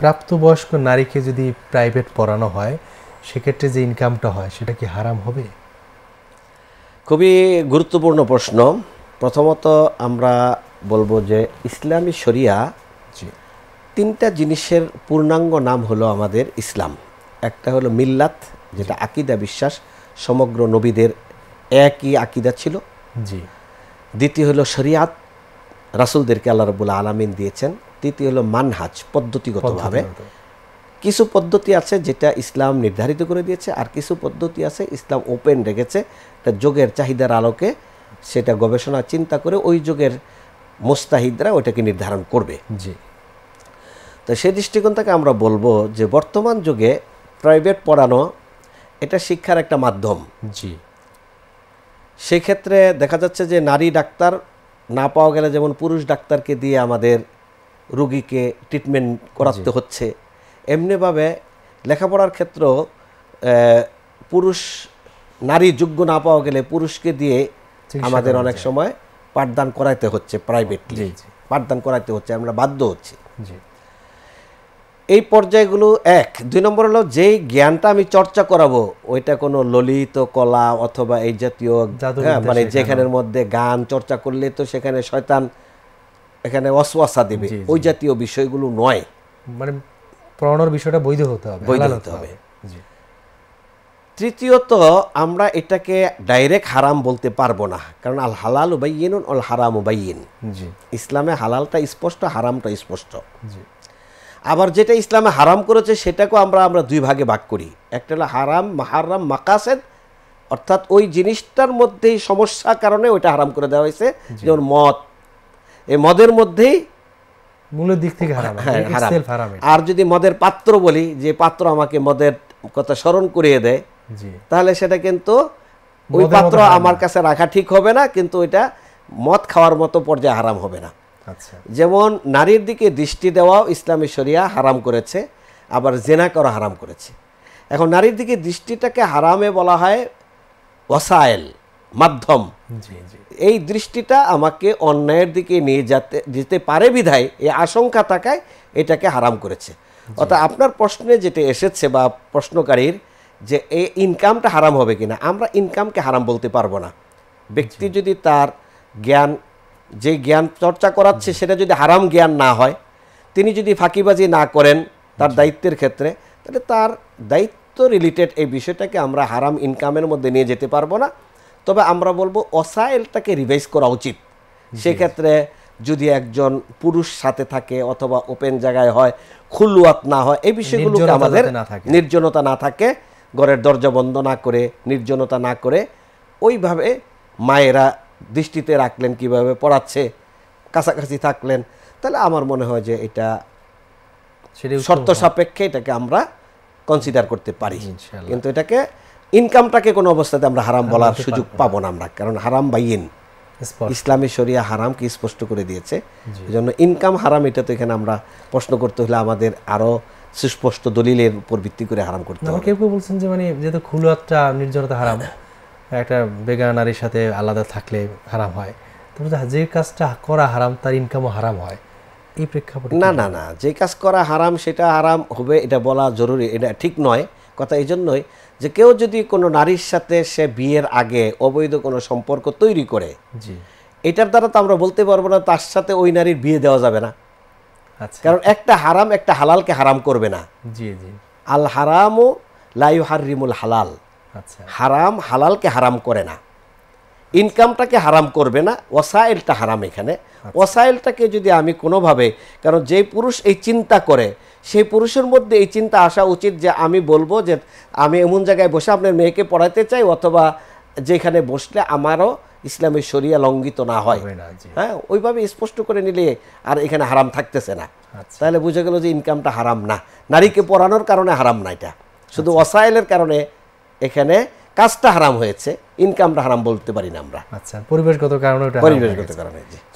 প্রাপ্তবয়স্ক নারীকে যদি প্রাইভেট পড়ানো হয় সেক্ষেত্রে যে ইনকামটা হয় সেটা কি হারাম হবে খুবই গুরুত্বপূর্ণ প্রশ্ন প্রথমত আমরা বলবো যে ইসলামী শরিয়া তিনটা জিনিসের পূর্ণাঙ্গ নাম হলো আমাদের ইসলাম একটা হলো মিল্লাত যেটা আকিদা বিশ্বাস সমগ্র নবীদের একই আকিদা ছিল জি দ্বিতীয় হলো শরিয়াত রাসুলদেরকে আল্লাহ রবুল্লা আলামিন দিয়েছেন তৃতীয় হলো মানহাজ পদ্ধতিগতভাবে কিছু পদ্ধতি আছে যেটা ইসলাম নির্ধারিত করে দিয়েছে আর কিছু পদ্ধতি আছে ইসলাম ওপেন রেখেছে তা যোগের চাহিদার আলোকে সেটা গবেষণা চিন্তা করে ওই যোগের মোস্তাহিদরা ওটাকে নির্ধারণ করবে জি তো সেই দৃষ্টিকোণ থেকে আমরা বলবো যে বর্তমান যুগে প্রাইভেট পড়ানো এটা শিক্ষার একটা মাধ্যম জি সেক্ষেত্রে দেখা যাচ্ছে যে নারী ডাক্তার না পাওয়া গেলে যেমন পুরুষ ডাক্তারকে দিয়ে আমাদের রুগীকে ট্রিটমেন্ট করাতে হচ্ছে এমনিভাবে লেখাপড়ার ক্ষেত্র পুরুষ নারী যোগ্য না পাওয়া গেলে পুরুষকে দিয়ে আমাদের অনেক সময় পাঠদান করাইতে হচ্ছে প্রাইভেটলি পাঠদান করাইতে হচ্ছে আমরা বাধ্য হচ্ছি এই পর্যায়গুলো এক দুই নম্বর হলো যেই জ্ঞানটা আমি চর্চা করাবো ওইটা কোনো ললিত কলা অথবা এই জাতীয় হ্যাঁ, মানে যেখানের মধ্যে গান চর্চা করলে তো সেখানে শয়তান এখানে অসওয়াসা দেবে ওই জাতীয় বিষয়গুলো নয় মানে পড়ানোর বিষয়টা বৈধ হতে হবে বৈধ হতে হবে তৃতীয়ত আমরা এটাকে ডাইরেক্ট হারাম বলতে পারবো না কারণ আল হালাল উবাইন আল হারাম উবাইন ইসলামে হালালটা স্পষ্ট হারামটা স্পষ্ট আবার যেটা ইসলামে হারাম করেছে সেটাকেও আমরা আমরা দুই ভাগে ভাগ করি একটা হলো হারাম মাহারাম মাকাসেদ অর্থাৎ ওই জিনিসটার মধ্যেই সমস্যা কারণে ওইটা হারাম করে দেওয়া হয়েছে যেমন মদ এই মদের মধ্যেই মূলের দিক থেকে হারাম হ্যাঁ, আর যদি মদের পাত্র বলি যে পাত্র আমাকে মদের কথা স্মরণ করিয়ে দেয় তাহলে সেটা কিন্তু ওই পাত্র আমার কাছে রাখা ঠিক হবে না কিন্তু এটা মদ খাওয়ার মতো পর্যায়ে হারাম হবে না আচ্ছা। যেমন নারীর দিকে দৃষ্টি দেওয়াও ইসলামী শরিয়া হারাম করেছে আবার জেনা করা হারাম করেছে এখন নারীর দিকে দৃষ্টিটাকে হারামে বলা হয় ওয়াসায়েল মাধ্যম এই দৃষ্টিটা আমাকে অন্যায়ের দিকে নিয়ে যেতে যেতে পারে বিধায় এই আশঙ্কা থাকায় এটাকে হারাম করেছে অর্থাৎ আপনার প্রশ্নে যেটা এসেছে বা প্রশ্নকারীর যে এই ইনকামটা হারাম হবে কিনা আমরা ইনকামকে হারাম বলতে পারবো না ব্যক্তি যদি তার জ্ঞান যে জ্ঞান চর্চা করাচ্ছে সেটা যদি হারাম জ্ঞান না হয় তিনি যদি ফাঁকিবাজি না করেন তার দায়িত্বের ক্ষেত্রে তাহলে তার দায়িত্ব রিলেটেড এই বিষয়টাকে আমরা হারাম ইনকামের মধ্যে নিয়ে যেতে পারবো না তবে আমরা বলবো অসাইলটাকে রিভাইজ করা উচিত সেক্ষেত্রে যদি একজন পুরুষ সাথে থাকে অথবা ওপেন জায়গায় হয় খুলুয়াত না হয় এই বিষয়গুলো আমাদের নির্জনতা না থাকে ঘরের দরজা বন্ধ না করে নির্জনতা না করে ওইভাবে মায়েরা দৃষ্টিতে রাখলেন কিভাবে পড়াচ্ছে কাছাকাছি থাকলেন তাহলে আমার মনে হয় যে এটা শর্ত সাপেক্ষে এটাকে আমরা কনসিডার করতে পারি কিন্তু এটাকে ইনকামটাকে কোনো অবস্থাতে আমরা হারাম বলার সুযোগ পাবো না আমরা কারণ হারাম বাইন ইসলামী শরিয়া কি স্পষ্ট করে দিয়েছে এই জন্য ইনকাম হারাম এটা তো এখানে আমরা প্রশ্ন করতে হলে আমাদের আরও সুস্পষ্ট দলিলের উপর ভিত্তি করে হারাম করতে হবে কেউ কেউ বলছেন যে মানে যেহেতু একটা নির্জনতা হারাম একটা বেগা নারীর সাথে আলাদা থাকলে হারাম হয় তবে যে কাজটা করা হারাম তার ইনকামও হারাম হয় এই প্রেক্ষাপটে না না না যে কাজ করা হারাম সেটা হারাম হবে এটা বলা জরুরি এটা ঠিক নয় কথা এই জন্যই যে কেউ যদি কোনো নারীর সাথে সে বিয়ের আগে অবৈধ কোনো সম্পর্ক তৈরি করে এটার দ্বারা তো আমরা বলতে পারবো না তার সাথে ওই নারীর বিয়ে দেওয়া যাবে না আচ্ছা। কারণ একটা হারাম একটা হালালকে হারাম করবে না জি জি আল হারামও লাইহারিমুল হালাল আচ্ছা। হারাম হালালকে হারাম করে না ইনকামটাকে হারাম করবে না ওয়াসাইলটা হারাম এখানে ওয়াসাইলটাকে যদি আমি কোনোভাবে কারণ যে পুরুষ এই চিন্তা করে সেই পুরুষের মধ্যে এই চিন্তা আসা উচিত যে আমি বলবো যে আমি এমন জায়গায় বসে আপনার মেয়েকে পড়াতে চাই অথবা যেখানে বসলে আমারও ইসলামের শরিয়া লঙ্ঘিত না হয় হ্যাঁ ওইভাবে স্পষ্ট করে নিলে আর এখানে হারাম থাকতেছে না আচ্ছা। তাহলে বুঝে গেল যে ইনকামটা হারাম না নারীকে পড়ানোর কারণে হারাম না এটা শুধু আচ্ছা। ওয়াসাইলের কারণে এখানে কাজটা হারাম হয়েছে ইনকামটা হারাম বলতে পারি না আমরা আচ্ছা পরিবেশগত কারণে পরিবেশগত কারণে